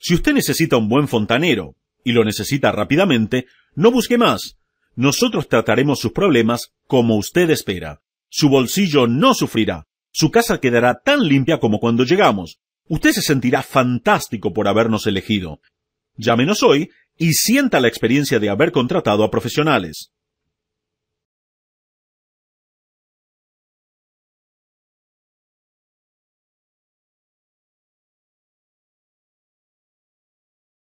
Si usted necesita un buen fontanero, y lo necesita rápidamente, no busque más. Nosotros trataremos sus problemas como usted espera. Su bolsillo no sufrirá. Su casa quedará tan limpia como cuando llegamos. Usted se sentirá fantástico por habernos elegido. Llámenos hoy y sienta la experiencia de haber contratado a profesionales.